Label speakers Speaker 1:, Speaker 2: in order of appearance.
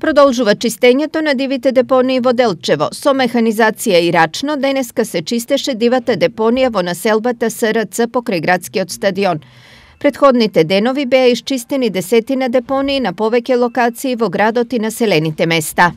Speaker 1: Продолжува чистењето на дивите депонии во Делчево. Со механизација и рачно, денеска се чистеше дивата депонија во населбата СРЦ покрај градскиот стадион. Предходните денови беа исчистени десетина депонии на повеќе локации во градот и населените места.